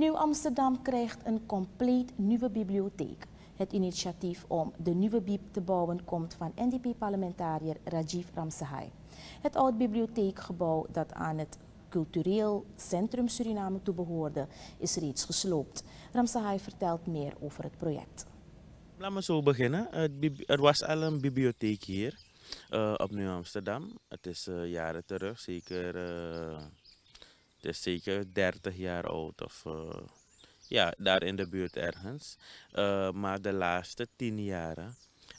Nieuw Amsterdam krijgt een compleet nieuwe bibliotheek. Het initiatief om de nieuwe bib te bouwen komt van NDP-parlementariër Rajiv Ramsahai. Het oud-bibliotheekgebouw dat aan het cultureel centrum Suriname toebehoorde, is reeds gesloopt. Ramsahai vertelt meer over het project. Laten we zo beginnen. Er was al een bibliotheek hier eh, op Nieuw Amsterdam. Het is eh, jaren terug, zeker... Uh dus zeker 30 jaar oud of eh, ja, daar in de buurt ergens. Eh, maar de laatste 10 jaren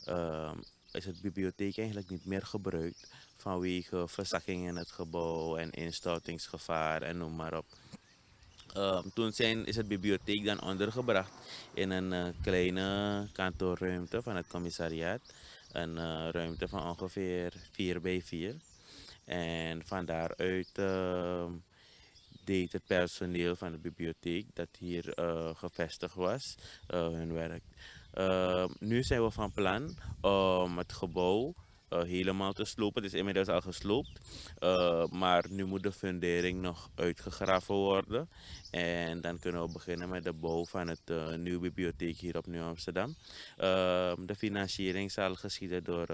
ehm, is het bibliotheek eigenlijk niet meer gebruikt vanwege verzakkingen in het gebouw en instortingsgevaar en noem maar op. Ehm, toen zijn, is het bibliotheek dan ondergebracht in een eh, kleine kantoorruimte van het commissariaat. Een ruimte van ongeveer 4 bij 4. En van daaruit ehm, het personeel van de bibliotheek dat hier eh, gevestigd was eh, hun werk. Ehm, nu zijn we van plan om het gebouw eh, helemaal te slopen. Het is inmiddels al gesloopt, maar nu moet de fundering nog uitgegraven worden. En dan kunnen we beginnen met de bouw van het nieuwe bibliotheek hier op Nieuw-Amsterdam. Ehm, de financiering zal geschieden door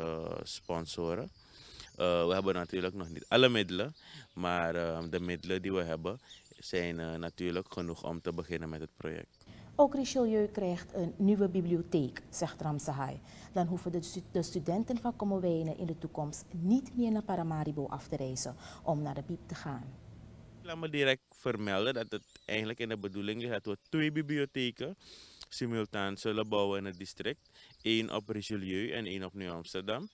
sponsoren. Uh, we hebben natuurlijk nog niet alle middelen, maar uh, de middelen die we hebben zijn uh, natuurlijk genoeg om te beginnen met het project. Ook Richelieu krijgt een nieuwe bibliotheek, zegt Ramsahai. Dan hoeven de, studenten van Komowijnen in de toekomst niet meer naar Paramaribo af te reizen om naar de biep te gaan. Laat me direct vermelden dat het eigenlijk in de bedoeling is dat we twee bibliotheken simultaan zullen bouwen in het district. één op Richelieu en één op Nieuw-Amsterdam.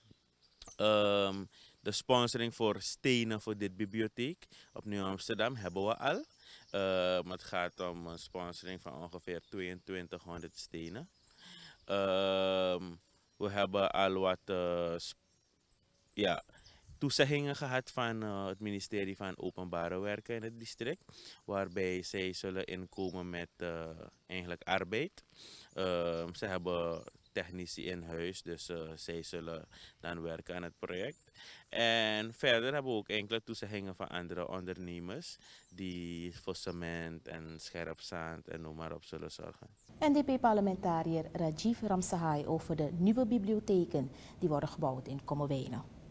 Um, ehm, de sponsoring voor stenen voor dit bibliotheek op Nieuw Amsterdam hebben we al. Eh, het gaat om een sponsoring van ongeveer 2200 stenen. Ehm, we hebben al wat eh, ja, toezeggingen gehad van eh, het ministerie van Openbare Werken in het district. Waarbij zij zullen inkomen met eigenlijk arbeid. Ehm, ze hebben technici in huis. Dus eh, zij zullen dan werken aan het project. En verder hebben we ook enkele toezeggingen van andere ondernemers die voor cement en scherp en noem maar op zullen zorgen. NDP-parlementariër Rajiv Ramsahai over de nieuwe bibliotheken die worden gebouwd in Kommerwijnen.